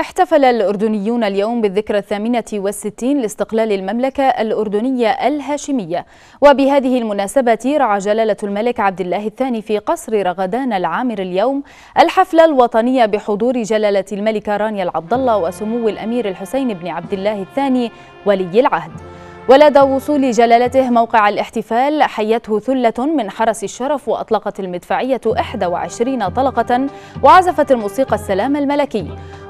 احتفل الأردنيون اليوم بالذكرى الثامنة والستين لاستقلال المملكة الأردنية الهاشمية وبهذه المناسبة رعى جلالة الملك عبد الله الثاني في قصر رغدان العامر اليوم الحفلة الوطنية بحضور جلالة الملكة رانيا العبد الله وسمو الأمير الحسين بن عبد الله الثاني ولي العهد ولدى وصول جلالته موقع الاحتفال حيته ثلة من حرس الشرف وأطلقت المدفعية 21 طلقة وعزفت الموسيقى السلام الملكي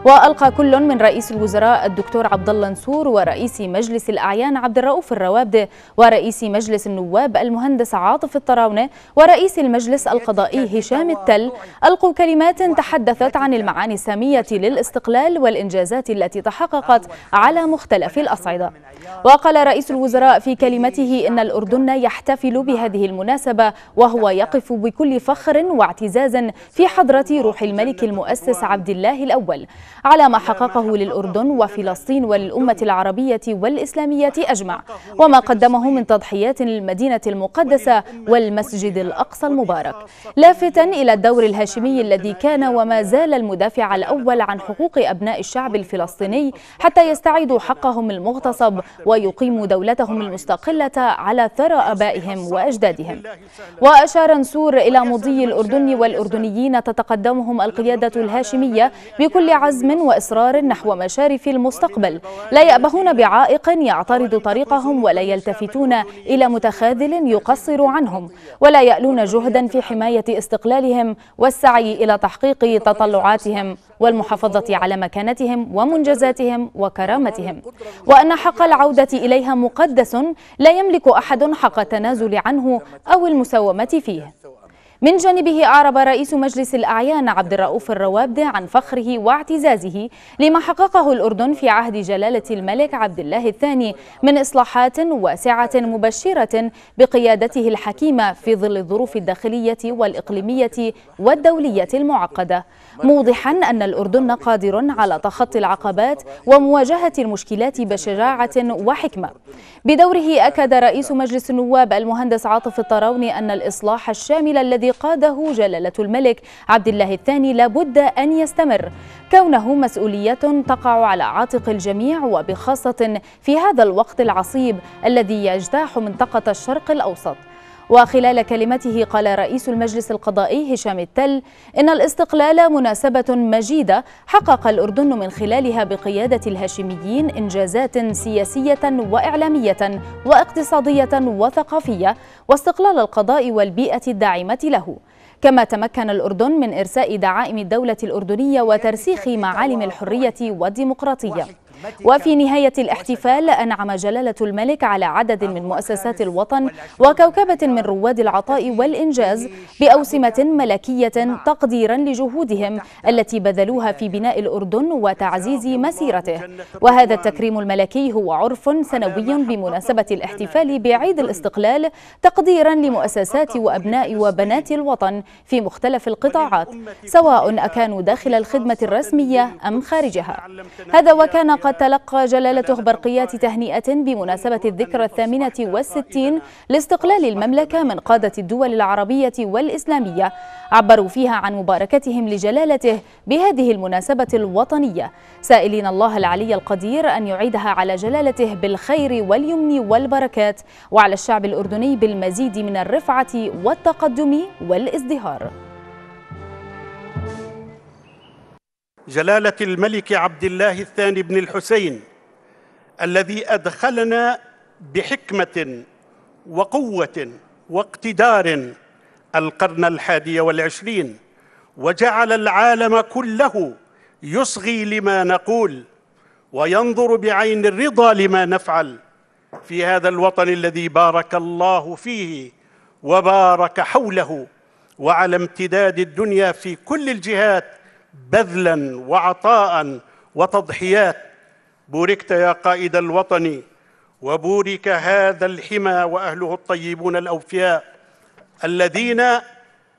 وألقى كل من رئيس الوزراء الدكتور عبد الله نسور ورئيس مجلس الأعيان عبد الرؤوف الروابد ورئيس مجلس النواب المهندس عاطف الطراونة ورئيس المجلس القضائي هشام التل ألقوا كلمات تحدثت عن المعاني السامية للاستقلال والإنجازات التي تحققت على مختلف الأصعدة وقال رئيس الوزراء في كلمته إن الأردن يحتفل بهذه المناسبة وهو يقف بكل فخر واعتزاز في حضرة روح الملك المؤسس عبد الله الأول على ما حققه للأردن وفلسطين وللأمة العربية والإسلامية أجمع وما قدمه من تضحيات للمدينة المقدسة والمسجد الأقصى المبارك لافتا إلى الدور الهاشمي الذي كان وما زال المدافع الأول عن حقوق أبناء الشعب الفلسطيني حتى يستعيدوا حقهم المغتصب ويقيموا دولتهم المستقلة على ثرى آبائهم وأجدادهم وأشار نسور إلى مضي الأردن والأردنيين تتقدمهم القيادة الهاشمية بكل عز عزم وإصرار نحو مشارف المستقبل لا يأبهون بعائق يعترض طريقهم ولا يلتفتون إلى متخاذل يقصر عنهم ولا يألون جهدا في حماية استقلالهم والسعي إلى تحقيق تطلعاتهم والمحافظة على مكانتهم ومنجزاتهم وكرامتهم وأن حق العودة إليها مقدس لا يملك أحد حق التنازل عنه أو المساومة فيه من جانبه أعرب رئيس مجلس الأعيان عبد الرؤوف الروابدة عن فخره واعتزازه لما حققه الأردن في عهد جلالة الملك عبد الله الثاني من إصلاحات واسعة مبشرة بقيادته الحكيمة في ظل الظروف الداخلية والإقليمية والدولية المعقدة موضحا أن الأردن قادر على تخطي العقبات ومواجهة المشكلات بشجاعة وحكمة بدوره أكد رئيس مجلس النواب المهندس عاطف الطراوني أن الإصلاح الشامل الذي الذي قاده جلالة الملك عبد الله الثاني لابد أن يستمر كونه مسؤولية تقع على عاتق الجميع وبخاصة في هذا الوقت العصيب الذي يجتاح منطقة الشرق الأوسط وخلال كلمته قال رئيس المجلس القضائي هشام التل إن الاستقلال مناسبة مجيدة حقق الأردن من خلالها بقيادة الهاشميين إنجازات سياسية وإعلامية واقتصادية وثقافية واستقلال القضاء والبيئة الداعمة له كما تمكن الأردن من إرساء دعائم الدولة الأردنية وترسيخ معالم الحرية والديمقراطية وفي نهاية الاحتفال أنعم جلالة الملك على عدد من مؤسسات الوطن وكوكبة من رواد العطاء والإنجاز بأوسمة ملكية تقديرا لجهودهم التي بذلوها في بناء الأردن وتعزيز مسيرته وهذا التكريم الملكي هو عرف سنوي بمناسبة الاحتفال بعيد الاستقلال تقديرا لمؤسسات وأبناء وبنات الوطن في مختلف القطاعات سواء أكانوا داخل الخدمة الرسمية أم خارجها هذا وكان وقد تلقى جلالته برقيات تهنئة بمناسبة الذكرى الثامنة والستين لاستقلال المملكة من قادة الدول العربية والإسلامية عبروا فيها عن مباركتهم لجلالته بهذه المناسبة الوطنية سائلين الله العلي القدير أن يعيدها على جلالته بالخير واليمن والبركات وعلى الشعب الأردني بالمزيد من الرفعة والتقدم والازدهار جلاله الملك عبد الله الثاني بن الحسين الذي ادخلنا بحكمه وقوه واقتدار القرن الحادي والعشرين وجعل العالم كله يصغي لما نقول وينظر بعين الرضا لما نفعل في هذا الوطن الذي بارك الله فيه وبارك حوله وعلى امتداد الدنيا في كل الجهات بذلا وعطاء وتضحيات بوركت يا قائد الوطن وبورك هذا الحمى واهله الطيبون الاوفياء الذين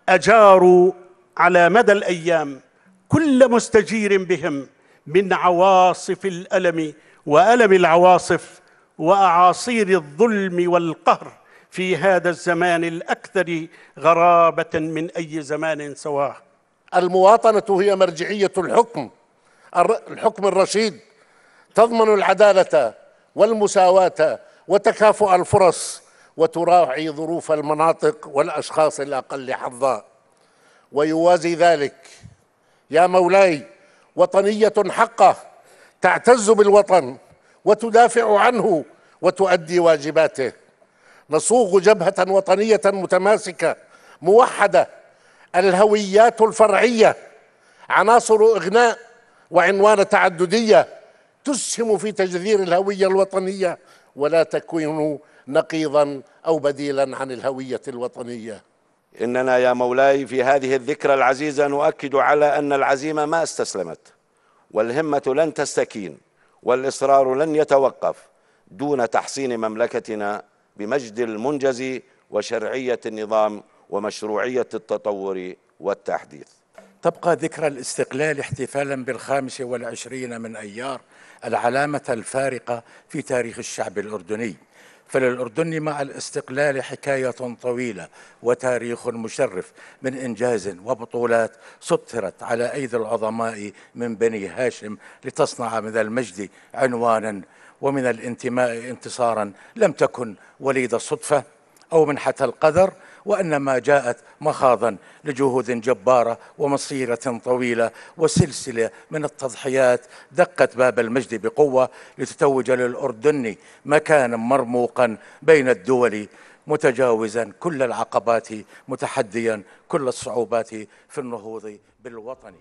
اجاروا على مدى الايام كل مستجير بهم من عواصف الالم والم العواصف واعاصير الظلم والقهر في هذا الزمان الاكثر غرابه من اي زمان سواه المواطنة هي مرجعية الحكم الحكم الرشيد تضمن العدالة والمساواة وتكافؤ الفرص وتراعي ظروف المناطق والأشخاص الأقل حظا ويوازي ذلك يا مولاي وطنية حقه تعتز بالوطن وتدافع عنه وتؤدي واجباته نصوغ جبهة وطنية متماسكة موحدة الهويات الفرعيه عناصر اغناء وعنوان تعدديه تسهم في تجذير الهويه الوطنيه ولا تكون نقيضا او بديلا عن الهويه الوطنيه اننا يا مولاي في هذه الذكرى العزيزه نؤكد على ان العزيمه ما استسلمت والهمه لن تستكين والاصرار لن يتوقف دون تحصين مملكتنا بمجد المنجز وشرعيه النظام ومشروعية التطور والتحديث تبقى ذكرى الاستقلال احتفالا بالخامس والعشرين من أيار العلامة الفارقة في تاريخ الشعب الأردني فللأردن مع الاستقلال حكاية طويلة وتاريخ مشرف من إنجاز وبطولات سطرت على أيدي العظماء من بني هاشم لتصنع من المجد عنوانا ومن الانتماء انتصارا لم تكن وليد الصدفة أو منحة القدر وانما جاءت مخاضا لجهود جباره ومصيره طويله وسلسله من التضحيات دقت باب المجد بقوه لتتوج للاردن مكانا مرموقا بين الدول متجاوزا كل العقبات متحديا كل الصعوبات في النهوض بالوطن